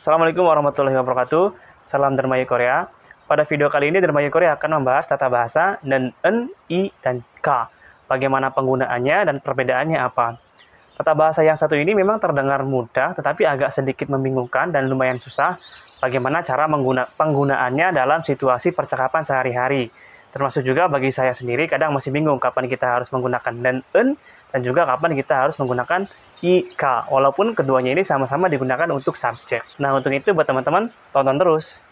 Assalamualaikum warahmatullahi wabarakatuh. Salam Dermaya Korea. Pada video kali ini Dermaya Korea akan membahas tata bahasa dan N, I, dan K. Bagaimana penggunaannya dan perbedaannya apa. Tata bahasa yang satu ini memang terdengar mudah, tetapi agak sedikit membingungkan dan lumayan susah bagaimana cara mengguna, penggunaannya dalam situasi percakapan sehari-hari. Termasuk juga bagi saya sendiri kadang masih bingung kapan kita harus menggunakan dan N, dan juga kapan kita harus menggunakan IK, Walaupun keduanya ini sama-sama digunakan untuk subjek. Nah, untuk itu buat teman-teman, tonton terus.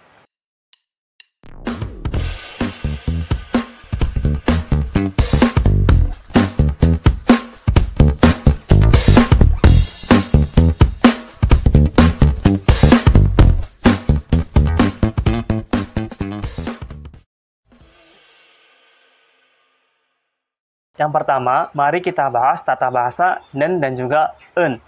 Yang pertama, mari kita bahas tata bahasa nen dan juga en.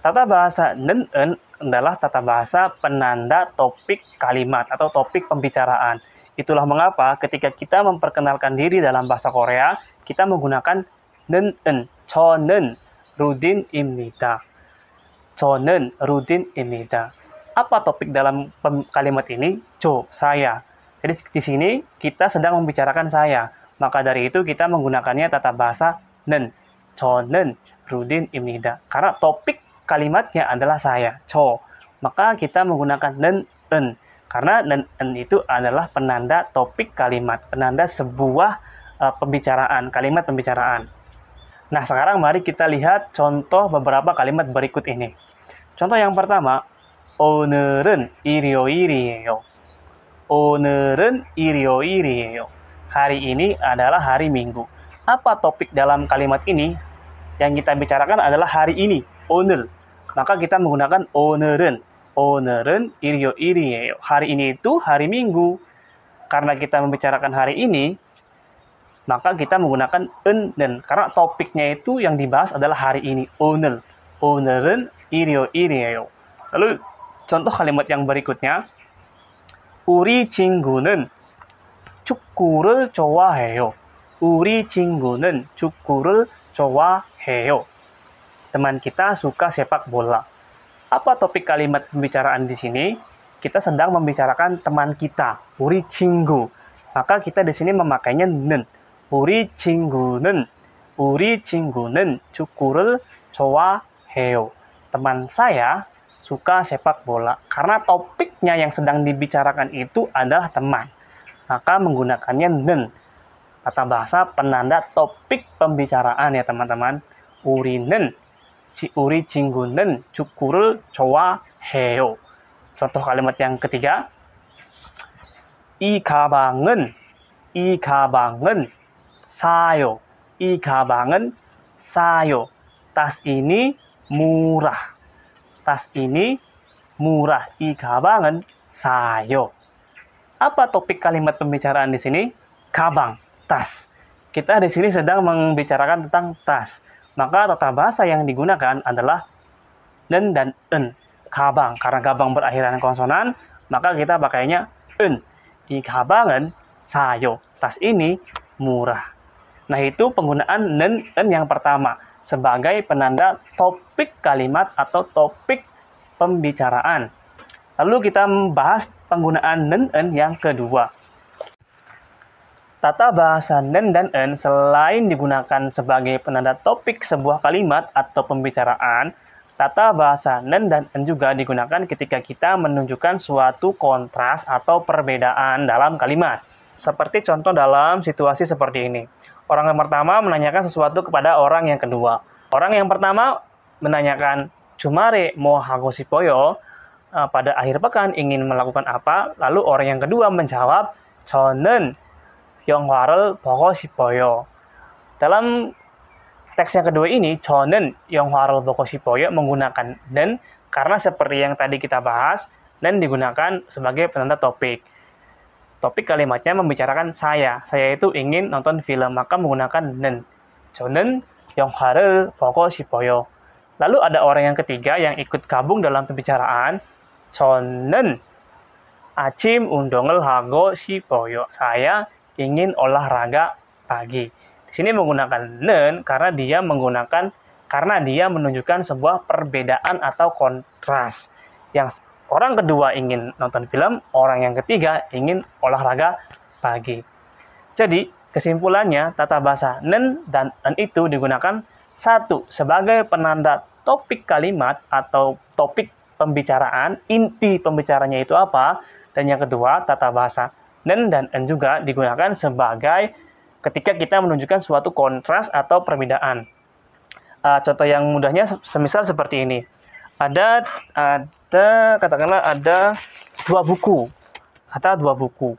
Tata bahasa nen en adalah tata bahasa penanda topik kalimat atau topik pembicaraan. Itulah mengapa ketika kita memperkenalkan diri dalam bahasa Korea, kita menggunakan nen en, nen, rudin imnida. nen, rudin imnida. Apa topik dalam kalimat ini? Cho, saya. Jadi di sini kita sedang membicarakan saya maka dari itu kita menggunakannya tata bahasa nen, chonen, rudin, imnida. Karena topik kalimatnya adalah saya, cho. Maka kita menggunakan nen, en. Karena nen, en itu adalah penanda topik kalimat, penanda sebuah uh, pembicaraan, kalimat pembicaraan. Nah, sekarang mari kita lihat contoh beberapa kalimat berikut ini. Contoh yang pertama, 오늘은 일요일이에요. 오늘은 일요일이에요 hari ini adalah hari Minggu. Apa topik dalam kalimat ini? Yang kita bicarakan adalah hari ini, owner. Maka kita menggunakan owneren. Owneren irio irio. Hari ini itu hari Minggu. Karena kita membicarakan hari ini, maka kita menggunakan en dan karena topiknya itu yang dibahas adalah hari ini owner owneren irio irio lalu contoh kalimat yang berikutnya uri cinggunen 축구를 좋아해요. 우리 친구는 축구를 좋아해요. Teman kita suka sepak bola. Apa topik kalimat pembicaraan di sini? Kita sedang membicarakan teman kita, uri cinggu. Maka kita di sini memakainya nen. Uri cinggunen. Uri cinggunen cukurul heo. Teman saya suka sepak bola karena topiknya yang sedang dibicarakan itu adalah teman maka menggunakannya den. Kata bahasa penanda topik pembicaraan ya teman-teman. Urinen, ciuri cinggunen, cukurul cowa heo. Contoh kalimat yang ketiga. Ika bangen, ika bangen, sayo. Ika bangen, sayo. Tas ini murah. Tas ini murah. Ika bangen, sayo. Apa topik kalimat pembicaraan di sini? Kabang, tas. Kita di sini sedang membicarakan tentang tas. Maka tata bahasa yang digunakan adalah nen dan en. Kabang, karena kabang berakhiran konsonan, maka kita pakainya en. Di kabangan sayo. Tas ini murah. Nah, itu penggunaan nen en yang pertama sebagai penanda topik kalimat atau topik pembicaraan. Lalu kita membahas penggunaan nen en yang kedua. Tata bahasa nen dan en selain digunakan sebagai penanda topik sebuah kalimat atau pembicaraan, tata bahasa nen dan en juga digunakan ketika kita menunjukkan suatu kontras atau perbedaan dalam kalimat. Seperti contoh dalam situasi seperti ini. Orang yang pertama menanyakan sesuatu kepada orang yang kedua. Orang yang pertama menanyakan, Cumare mo hago si poyo? Eh, pada akhir pekan ingin melakukan apa, lalu orang yang kedua menjawab Jonen Yong Warel Boko Sipoyo. Dalam teks yang kedua ini, Jonen Yong Warel Boko Sipoyo menggunakan dan karena seperti yang tadi kita bahas, dan digunakan sebagai penanda topik. Topik kalimatnya membicarakan saya. Saya itu ingin nonton film, maka menggunakan nen. Jonen yang pokok poko sipoyo. Lalu ada orang yang ketiga yang ikut gabung dalam pembicaraan, Jonen. Acim undongel hago si Saya ingin olahraga pagi. Di sini menggunakan nen karena dia menggunakan karena dia menunjukkan sebuah perbedaan atau kontras. Yang orang kedua ingin nonton film, orang yang ketiga ingin olahraga pagi. Jadi, kesimpulannya tata bahasa nen dan en itu digunakan satu sebagai penanda topik kalimat atau topik pembicaraan, inti pembicaranya itu apa, dan yang kedua tata bahasa. dan dan juga digunakan sebagai ketika kita menunjukkan suatu kontras atau perbedaan. Uh, contoh yang mudahnya semisal seperti ini. Ada ada katakanlah ada dua buku atau dua buku.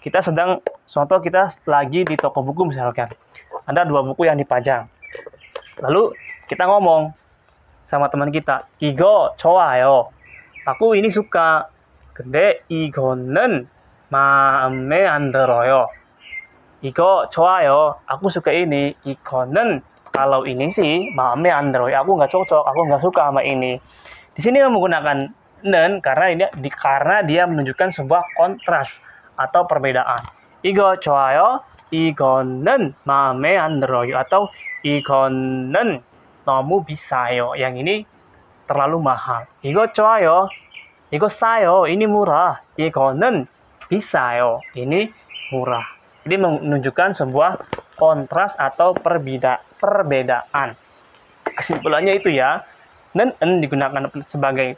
Kita sedang contoh kita lagi di toko buku misalkan. Ada dua buku yang dipajang. Lalu kita ngomong, sama teman kita. Igo yo, Aku ini suka. 근데 이거는 마음에 안 들어요. Igo yo, Aku suka ini. nen, kalau ini sih mame android aku nggak cocok aku nggak suka sama ini di sini menggunakan nen karena ini di, karena dia menunjukkan sebuah kontras atau perbedaan igo yo, igo nen maame android atau igo bisa yo, Yang ini terlalu mahal. Igo yo, Igo sayo. Ini murah. bisa yo, Ini murah. Ini menunjukkan sebuah kontras atau perbeda perbedaan. Kesimpulannya itu ya. Nen en digunakan sebagai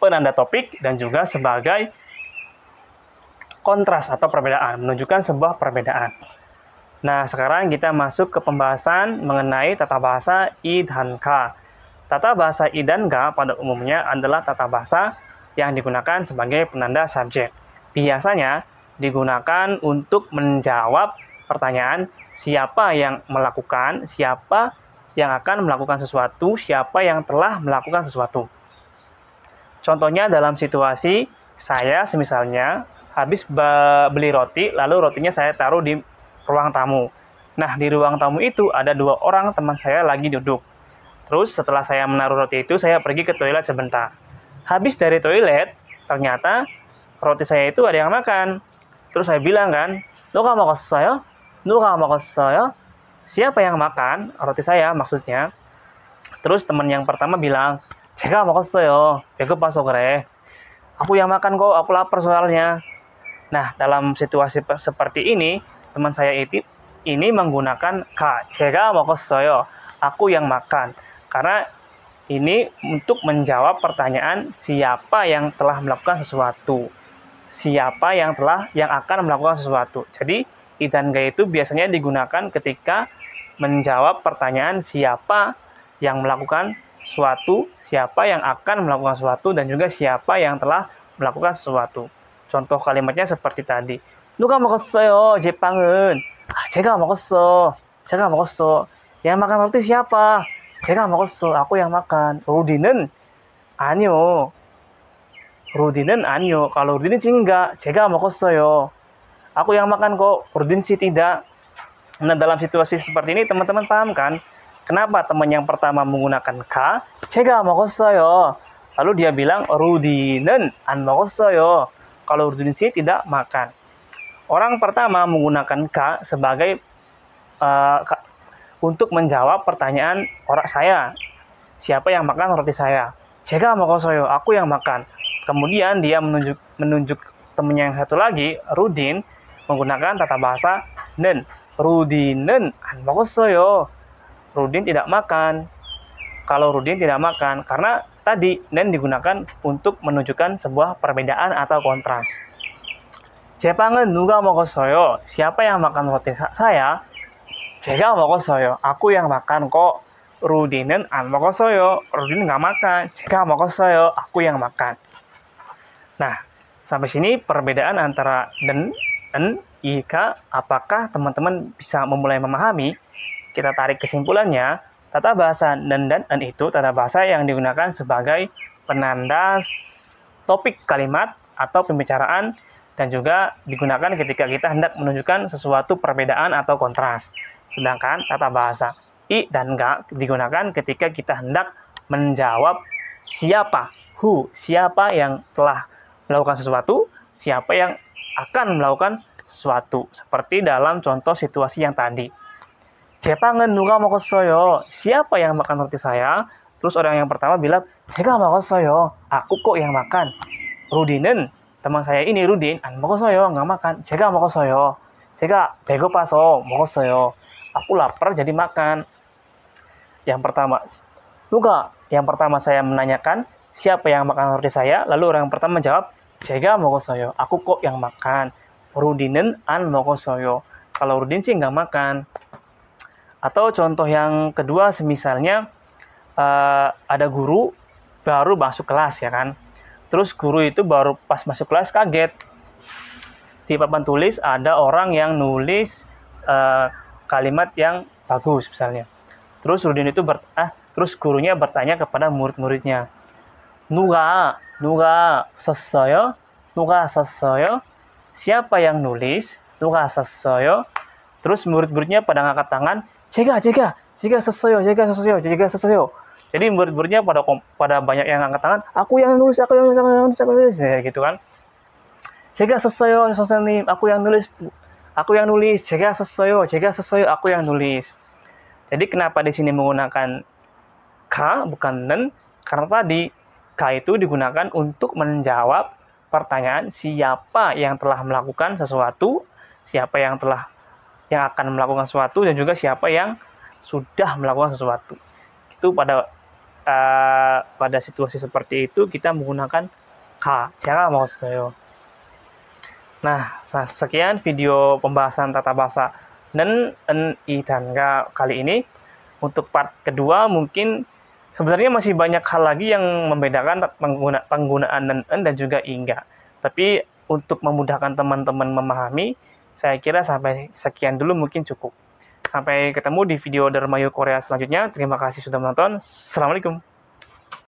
penanda topik dan juga sebagai kontras atau perbedaan, menunjukkan sebuah perbedaan. Nah, sekarang kita masuk ke pembahasan mengenai tata bahasa I dan K. Tata bahasa I dan K pada umumnya adalah tata bahasa yang digunakan sebagai penanda subjek. Biasanya digunakan untuk menjawab pertanyaan siapa yang melakukan, siapa yang akan melakukan sesuatu, siapa yang telah melakukan sesuatu. Contohnya dalam situasi saya semisalnya habis beli roti, lalu rotinya saya taruh di ruang tamu. Nah, di ruang tamu itu ada dua orang teman saya lagi duduk. Terus setelah saya menaruh roti itu, saya pergi ke toilet sebentar. Habis dari toilet, ternyata roti saya itu ada yang makan. Terus saya bilang kan, lo gak mau ke saya? Lo gak mau ke saya? Siapa yang makan? Roti saya maksudnya. Terus teman yang pertama bilang, saya ya 먹었어요. 배고파서 그래. Aku yang makan kok, aku lapar soalnya. Nah, dalam situasi seperti ini, teman saya itu ini menggunakan ka cega 먹었어요 aku yang makan karena ini untuk menjawab pertanyaan siapa yang telah melakukan sesuatu siapa yang telah yang akan melakukan sesuatu jadi idan ga itu biasanya digunakan ketika menjawab pertanyaan siapa yang melakukan suatu siapa yang akan melakukan suatu dan juga siapa yang telah melakukan sesuatu contoh kalimatnya seperti tadi 누가 먹었어요? 제 빵은. 아, 제가 먹었어. 제가 먹었어. 야 makan roti siapa? 제가 먹었어. Aku 야 makan. 로디는 아니요. 로디는 아니요. Kalau 로디는 진가? 제가 먹었어요. Aku 야 makan 거 로디는 sih tidak. Nah, dalam situasi seperti ini teman-teman paham kan? Kenapa teman yang pertama menggunakan ka? Cega mokosoyo. Lalu dia bilang Rudinen an mokosoyo. Kalau Rudinen sih tidak makan. Orang pertama menggunakan K sebagai uh, untuk menjawab pertanyaan orang saya. Siapa yang makan roti saya? Jika Makosoyo, aku yang makan. Kemudian dia menunjuk menunjuk temannya yang satu lagi, Rudin, menggunakan tata bahasa nen. Rudinen an Makosoyo. Rudin tidak makan. Kalau Rudin tidak makan, karena tadi nen digunakan untuk menunjukkan sebuah perbedaan atau kontras. 제빵은 누가 먹었어요? Siapa yang makan roti saya? 제가 먹었어요. Aku yang makan kok. Rudi는 안 먹었어요. Rudi는 nggak makan. 제가 먹었어요. Aku yang makan. Nah, sampai sini perbedaan antara dan dan ika. Apakah teman-teman bisa memulai memahami? Kita tarik kesimpulannya. Tata bahasa dan dan en itu tata bahasa yang digunakan sebagai penanda topik kalimat atau pembicaraan dan juga digunakan ketika kita hendak menunjukkan sesuatu perbedaan atau kontras. Sedangkan tata bahasa i dan ga digunakan ketika kita hendak menjawab siapa, who, siapa yang telah melakukan sesuatu, siapa yang akan melakukan sesuatu. Seperti dalam contoh situasi yang tadi. Siapa ngenduga mau soyo, siapa yang makan roti saya? Terus orang yang pertama bilang, saya nggak mau soyo, aku kok yang makan. Rudinen, teman saya ini Rudin an soyo nggak makan Cega Moko soyo cega bego paso soyo aku lapar jadi makan yang pertama luka yang pertama saya menanyakan siapa yang makan roti saya lalu orang pertama menjawab Moko soyo aku kok yang makan Rudinen an soyo kalau Rudin sih nggak makan atau contoh yang kedua semisalnya uh, ada guru baru masuk kelas ya kan Terus guru itu baru pas masuk kelas kaget. Di papan tulis ada orang yang nulis uh, kalimat yang bagus misalnya. Terus Rudin itu ber ah, terus gurunya bertanya kepada murid-muridnya. Nuga, nuga sesoyo, nuga sesoyo. Siapa yang nulis? Nuga sesoyo. Terus murid-muridnya pada ngangkat tangan. Jaga, jaga, jaga sesoyo, jaga sesoyo, Jaga sesoyo. Jadi murid-muridnya pada pada banyak yang angkat tangan, aku yang nulis, aku yang nulis, aku yang nulis, aku yang nulis, ya, gitu kan. Jika sesuai selesai nih, aku yang nulis, aku yang nulis, jika sesuai, jika sesuai, aku yang nulis. Jadi kenapa di sini menggunakan K bukan nen? Karena tadi K itu digunakan untuk menjawab pertanyaan siapa yang telah melakukan sesuatu, siapa yang telah yang akan melakukan sesuatu dan juga siapa yang sudah melakukan sesuatu. Itu pada Eh, pada situasi seperti itu kita menggunakan ka cara maksudnya. Nah, sekian video pembahasan tata bahasa nen, en, i, dan ga kali ini. Untuk part kedua mungkin sebenarnya masih banyak hal lagi yang membedakan pengguna, penggunaan nen, en, dan juga ingga. Tapi untuk memudahkan teman-teman memahami, saya kira sampai sekian dulu mungkin cukup. Sampai ketemu di video Dermayu Korea selanjutnya. Terima kasih sudah menonton. Assalamualaikum.